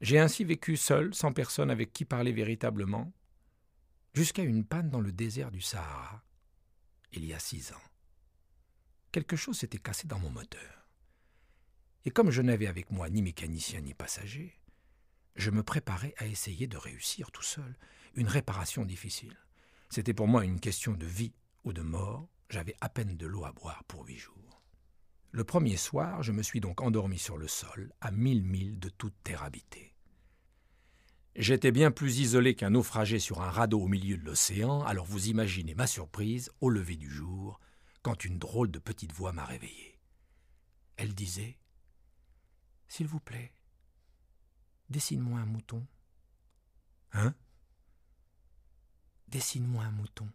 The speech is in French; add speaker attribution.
Speaker 1: J'ai ainsi vécu seul, sans personne avec qui parler véritablement, jusqu'à une panne dans le désert du Sahara, il y a six ans. Quelque chose s'était cassé dans mon moteur. Et comme je n'avais avec moi ni mécanicien ni passager, je me préparais à essayer de réussir tout seul une réparation difficile. C'était pour moi une question de vie ou de mort, j'avais à peine de l'eau à boire pour huit jours. Le premier soir, je me suis donc endormi sur le sol, à mille milles de toute terre habitée. J'étais bien plus isolé qu'un naufragé sur un radeau au milieu de l'océan, alors vous imaginez ma surprise au lever du jour, quand une drôle de petite voix m'a réveillé. Elle disait S'il vous plaît, dessine-moi un mouton. Hein Dessine-moi un mouton.